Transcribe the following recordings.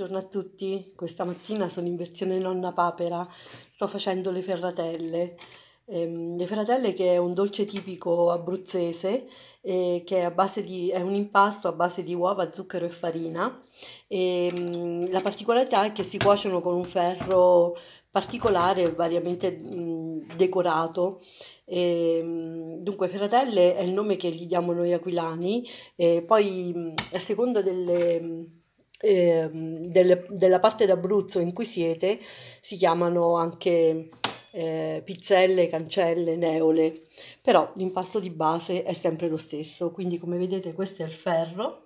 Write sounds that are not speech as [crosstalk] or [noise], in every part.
Buongiorno a tutti, questa mattina sono in versione nonna papera, sto facendo le ferratelle. Ehm, le ferratelle che è un dolce tipico abruzzese, eh, che è, di, è, un impasto a base di uova, zucchero e farina. Ehm, la particolarità è che si cuociono con un ferro particolare, variamente decorato. E, ehm, dunque, Ferratelle è il nome che gli diamo noi aquilani, e poi a seconda delle eh, delle, della parte d'Abruzzo in cui siete si chiamano anche eh, pizzelle, cancelle, neole, però l'impasto di base è sempre lo stesso, quindi come vedete questo è il ferro,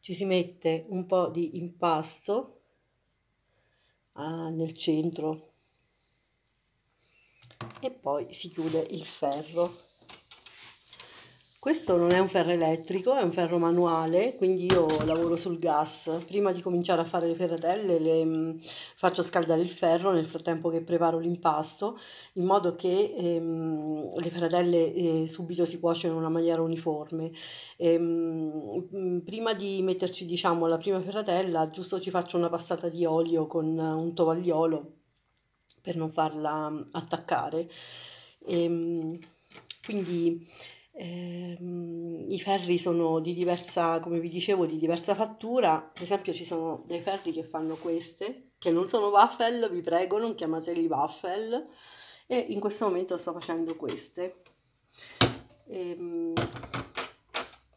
ci si mette un po' di impasto ah, nel centro e poi si chiude il ferro. Questo non è un ferro elettrico, è un ferro manuale, quindi io lavoro sul gas. Prima di cominciare a fare le ferratelle le mm, faccio scaldare il ferro nel frattempo che preparo l'impasto, in modo che ehm, le ferratelle eh, subito si cuociono in una maniera uniforme. Ehm, mm, prima di metterci diciamo, la prima ferratella, giusto ci faccio una passata di olio con eh, un tovagliolo per non farla mm, attaccare. Ehm, quindi Ehm, I ferri sono di diversa, come vi dicevo, di diversa fattura. Per esempio ci sono dei ferri che fanno queste, che non sono waffle, vi prego, non chiamateli waffle. E in questo momento sto facendo queste. Ehm,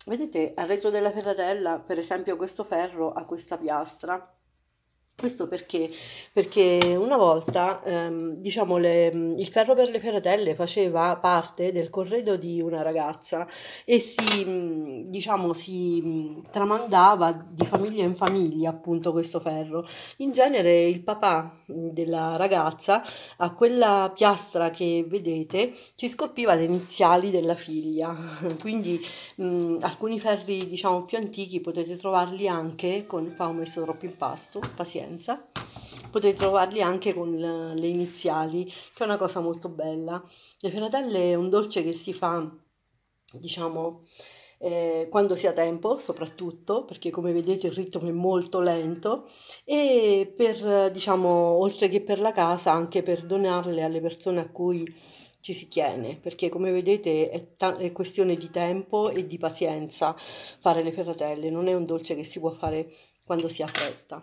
vedete, al retro della ferratella, per esempio questo ferro ha questa piastra questo perché? Perché una volta ehm, diciamo le, il ferro per le ferratelle faceva parte del corredo di una ragazza e si, mm, diciamo, si mm, tramandava di famiglia in famiglia appunto questo ferro. In genere il papà della ragazza a quella piastra che vedete ci scolpiva le iniziali della figlia, [laughs] quindi mh, mm, alcuni ferri diciamo più antichi potete trovarli anche con... qua ho messo troppo impasto, pazienza pazienza. Potete trovarli anche con le iniziali, che è una cosa molto bella. Le pianatelle è un dolce che si fa, diciamo, eh, quando si ha tempo soprattutto perché come vedete il ritmo è molto lento e per diciamo oltre che per la casa anche per donarle alle persone a cui ci si tiene perché come vedete è, è questione di tempo e di pazienza fare le ferratelle non è un dolce che si può fare quando si ha fretta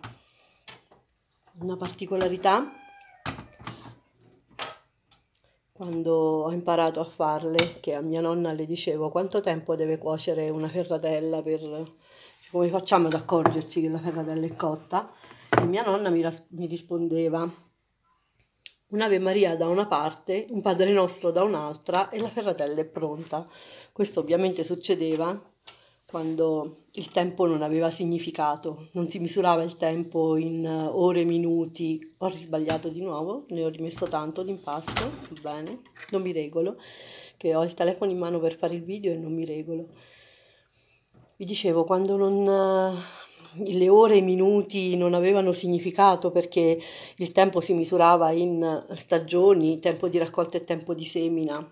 una particolarità quando ho imparato a farle, che a mia nonna le dicevo quanto tempo deve cuocere una ferratella per come facciamo ad accorgerci che la ferratella è cotta e mia nonna mi, mi rispondeva un'Ave Maria da una parte, un Padre Nostro da un'altra e la ferratella è pronta. Questo ovviamente succedeva quando il tempo non aveva significato, non si misurava il tempo in eh, ore, minuti. Ho risbagliato di nuovo, ne ho rimesso tanto d'impasto, bene, non mi regolo, che ho il telefono in mano per fare il video e non mi regolo. Vi dicevo, quando non eh, le ore e i minuti non avevano significato perché il tempo si misurava in stagioni, tempo di raccolta e tempo di semina,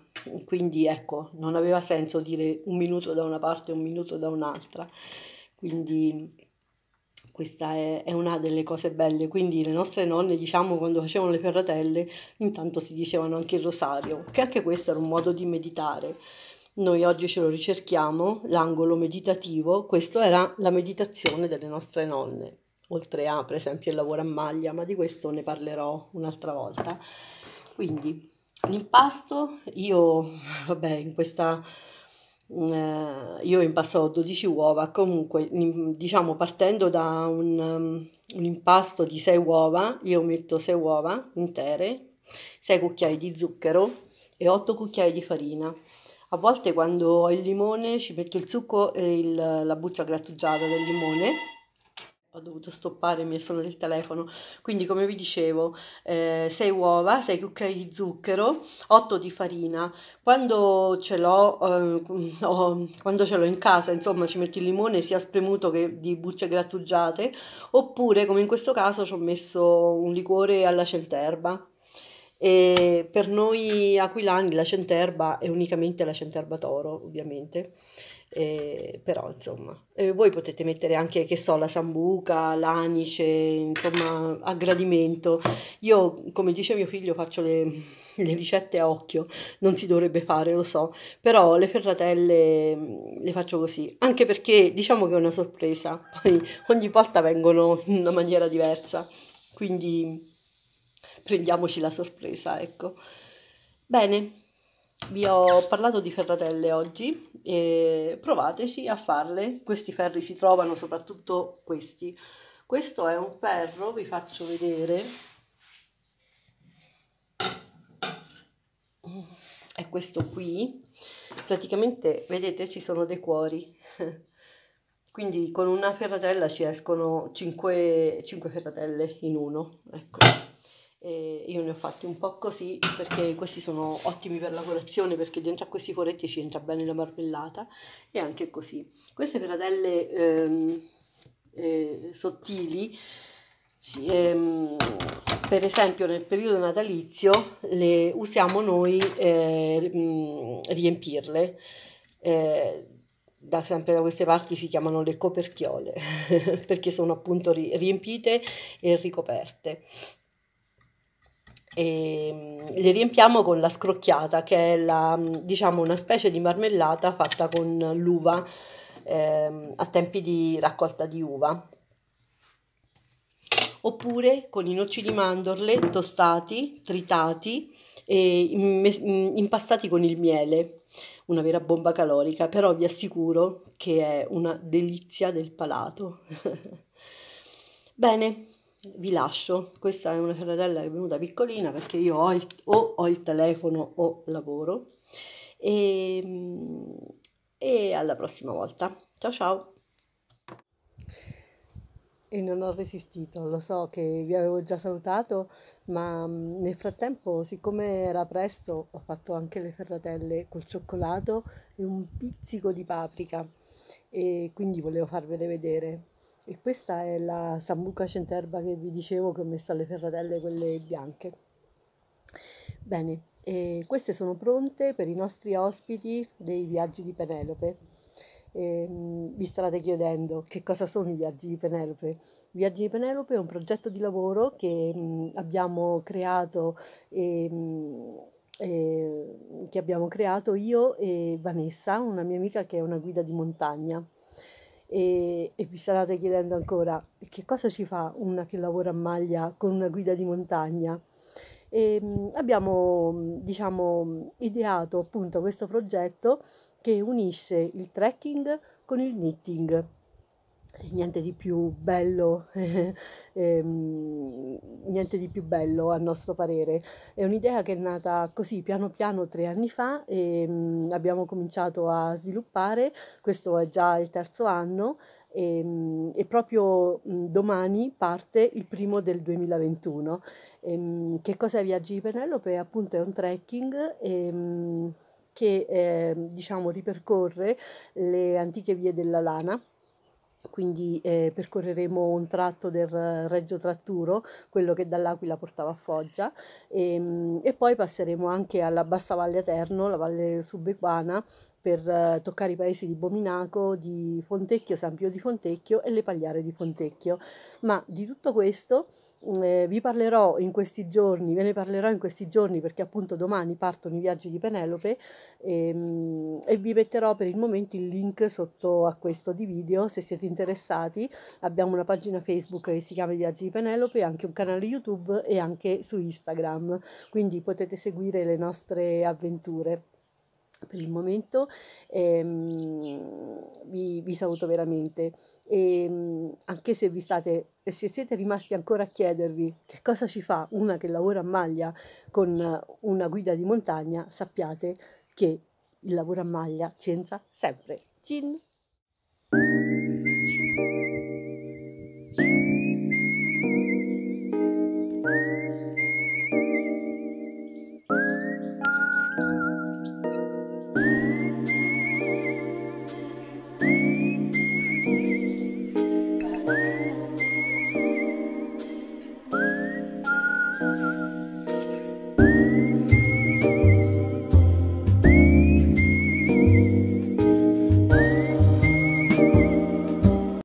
quindi ecco, non aveva senso dire un minuto da una parte e un minuto da un'altra. Quindi questa è, è, una delle cose belle. Quindi le nostre nonne, diciamo, quando facevano le ferratelle, intanto si dicevano anche il rosario, che anche questo era un modo di meditare. Noi oggi ce lo ricerchiamo, l'angolo meditativo, questa era la meditazione delle nostre nonne, oltre a per esempio il lavoro a maglia, ma di questo ne parlerò un'altra volta. Quindi, l'impasto, io, vabbè, in questa... Mm, eh, io impasto 12 uova, comunque diciamo partendo da un, um, un impasto di 6 uova, io metto 6 uova intere, 6 cucchiai di zucchero e 8 cucchiai di farina a volte quando ho il limone ci metto il succo e il, la buccia grattugiata del limone ho dovuto stoppare, mi è suonato il telefono. Quindi, come vi dicevo, 6 eh, uova, 6 cucchiai di zucchero, 8 di farina. Quando ce l'ho, eh, quando ce l'ho in casa, insomma, ci metto il limone sia spremuto che di bucce grattugiate, oppure, come in questo caso, ci ho messo un liquore alla centerba. E per noi aquilani la centerba è unicamente la centerba toro, ovviamente. E però insomma eh, voi potete mettere anche che so la sambuca, l'anice insomma a gradimento io come dice mio figlio faccio le, le, ricette a occhio non si dovrebbe fare lo so però le ferratelle mm, le faccio così anche perché diciamo che è una sorpresa poi ogni volta vengono in una maniera diversa quindi prendiamoci la sorpresa, ecco. Bene, vi ho parlato di ferratelle oggi, e provateci a farle. Questi ferri si trovano soprattutto questi. Questo è un ferro, vi faccio vedere. È questo qui. Praticamente, vedete, ci sono dei cuori. [laughs] Quindi con una ferratella ci escono 5, 5 ferratelle in uno. Ecco. E io ne ho fatti un po' così perché questi sono ottimi per la colazione perché dentro a questi foretti ci entra bene la marmellata e anche così. Queste paradelle ehm, eh, sottili, sì, ehm, per esempio nel periodo natalizio, le usiamo noi eh, mm, riempirle. Eh, da sempre da queste parti si chiamano le coperchiole [laughs] perché sono appunto riempite e ricoperte e le riempiamo con la scrocchiata che è la, diciamo una specie di marmellata fatta con l'uva ehm, a tempi di raccolta di uva oppure con i nocci di mandorle tostati, tritati e impastati con il miele. Una vera bomba calorica, però vi assicuro che è una delizia del palato. [laughs] Bene, vi lascio questa è una carrarella che è venuta piccolina perché io ho il, o ho il telefono o lavoro e, ehm, e alla prossima volta ciao ciao e non ho resistito, lo so che vi avevo già salutato, ma mm, nel frattempo, siccome era presto, ho fatto anche le ferratelle col cioccolato e un pizzico di paprika e quindi volevo farvele vedere. E questa è la sambuca centerba che vi dicevo che ho messo alle ferratelle quelle bianche. Bene, queste sono pronte per i nostri ospiti dei viaggi di Penelope. E, ehm, vi starete chiedendo che cosa sono i viaggi di Penelope. I viaggi di Penelope è un progetto di lavoro che mh, mm, abbiamo creato. E, mh, eh, che abbiamo creato io e Vanessa, una mia amica che è una guida di montagna. E, e, vi starete chiedendo ancora che cosa ci fa una che lavora a maglia con una guida di montagna. E, ehm, abbiamo diciamo, ideato appunto questo progetto che unisce il trekking con il knitting niente di più bello, [laughs] ehm, niente di più bello a nostro parere. È un'idea che è nata così piano piano tre anni fa e ehm, abbiamo cominciato a sviluppare, questo è già il terzo anno e, ehm, e proprio domani parte il primo del 2021. E, ehm, che cos'è Viaggi di Penelope? Appunto è un trekking. E, ehm, che eh, diciamo ripercorre le antiche vie della lana quindi eh, percorreremo un tratto del Reggio Tratturo, quello che dall'Aquila portava a Foggia, e, ehm, e poi passeremo anche alla Bassa Valle Eterno, la Valle Subequana, per eh, toccare i paesi di Bominaco, di Fontecchio, San Pio di Fontecchio e le Pagliare di Fontecchio. Ma di tutto questo mm, eh, vi parlerò in questi giorni, ve ne parlerò in questi giorni perché appunto domani partono i viaggi di Penelope ehm, e vi metterò per il momento il link sotto a questo di video se siete interessati. Abbiamo una pagina Facebook che si chiama I Viaggi di Penelope, anche un canale YouTube e anche su Instagram, quindi potete seguire le nostre avventure per il momento ehm, vi, vi, saluto veramente e ehm, anche se vi state se siete rimasti ancora a chiedervi che cosa ci fa una che lavora a maglia con una guida di montagna sappiate che il lavoro a maglia c'entra sempre Cin.